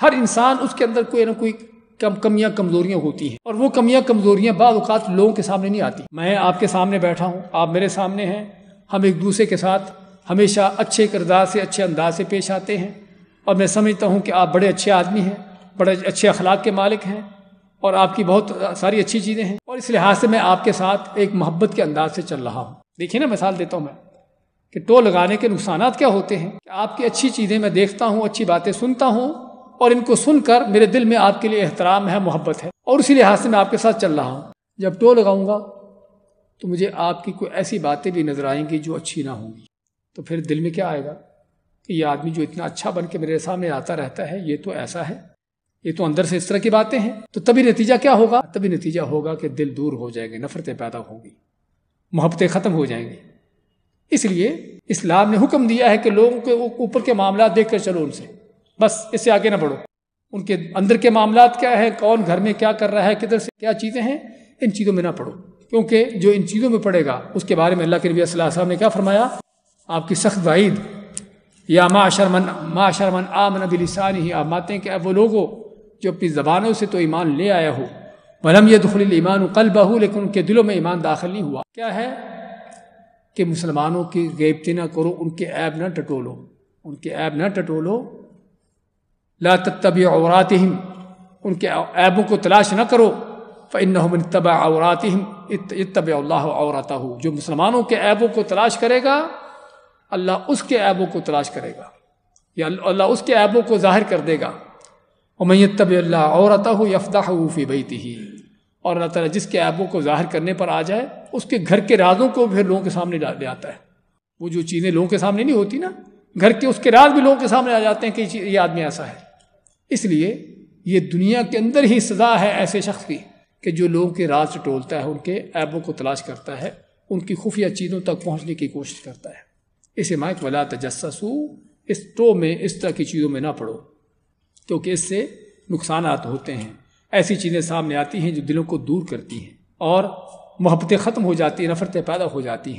हर इंसान उसके अंदर कोई ना कोई कम कमियां कमजोरियां होती हैं और वो कमियां कमजोरियां बाज़ात लोगों के सामने नहीं आती मैं आपके सामने बैठा हूँ आप मेरे सामने हैं हम एक दूसरे के साथ हमेशा अच्छे किरदार से अच्छे अंदाज से पेश आते हैं और मैं समझता हूँ कि आप बड़े अच्छे आदमी हैं बड़े अच्छे अखलाक के मालिक हैं और आपकी बहुत सारी अच्छी चीज़ें हैं और इस लिहाज से मैं आपके साथ एक मोहब्बत के अंदाज से चल रहा हूँ देखिए ना मिसाल देता हूँ मैं कि टोल लगाने के नुकसान क्या होते हैं आपकी अच्छी चीज़ें मैं देखता हूँ अच्छी बातें सुनता हूँ और इनको सुनकर मेरे दिल में आपके लिए एहतराम है मोहब्बत है और उसी लिहाज से मैं आपके साथ चल रहा हूँ जब टो लगाऊंगा तो मुझे आपकी कोई ऐसी बातें भी नजर आएंगी जो अच्छी ना होंगी तो फिर दिल में क्या आएगा कि ये आदमी जो इतना अच्छा बन के मेरे सामने आता रहता है ये तो ऐसा है ये तो अंदर से इस तरह की बातें हैं तो तभी नतीजा क्या होगा तभी नतीजा होगा कि दिल दूर हो जाएंगे नफरतें पैदा होंगी मोहब्बतें ख़त्म हो जाएंगी इसलिए इस्लाम ने हुक्म दिया है कि लोगों के ऊपर के मामला देख कर चलो उनसे बस इससे आगे ना बढ़ो उनके अंदर के मामला क्या है कौन घर में क्या कर रहा है किधर से क्या चीज़ें हैं इन चीज़ों में ना पढ़ो क्योंकि जो इन चीज़ों में पढ़ेगा उसके बारे में अल्लाह के नबी वसल्लम ने क्या फरमाया आपकी सख्त वाहिद या माशरमन शर्मन आमन बिलसान ही आप माते हैं कि वो लोगों जो अपनी ज़बानों से तो ईमान ले आया हो वलम ये दुखल ईमान कल बहू लेकिन उनके दिलों में ईमान दाखिल नहीं हुआ क्या है कि मुसलमानों की गैबती ना करो उनके ऐब ना टटोलो उनके ऐब ना टटोलो ला तब औरात उनके ऐबों को तलाश न करो फ़िन तब तबा तब अल्लाह और जो मुसलमानों के ऐबों को तलाश करेगा अल्लाह उसके ऐबों को तलाश करेगा या अल्लाह उसके ऐबों को जाहिर कर देगा और मैं तब अल्लाह और हो यफदा फ़ी बहती ही और अल्लाह ताला जिसके ऐबों को जाहिर करने पर आ जाए उसके घर के राजों को फिर लोगों के सामने ले आता है वो जो चीज़ें लोगों के सामने नहीं होती ना घर के उसके राज भी लोगों के सामने आ जाते हैं कि ये आदमी ऐसा है इसलिए ये दुनिया के अंदर ही सजा है ऐसे शख्स की कि जो लोगों के राज टोलता है उनके ऐबों को तलाश करता है उनकी खुफिया चीज़ों तक पहुँचने की कोशिश करता है इसे मायक वला तजस्सू इस टो तो में इस तरह की चीज़ों में ना पड़ो क्योंकि इससे नुकसान होते हैं ऐसी चीज़ें सामने आती हैं जो दिलों को दूर करती हैं और मोहब्बतें ख़त्म हो जाती हैं नफ़रतें पैदा हो जाती हैं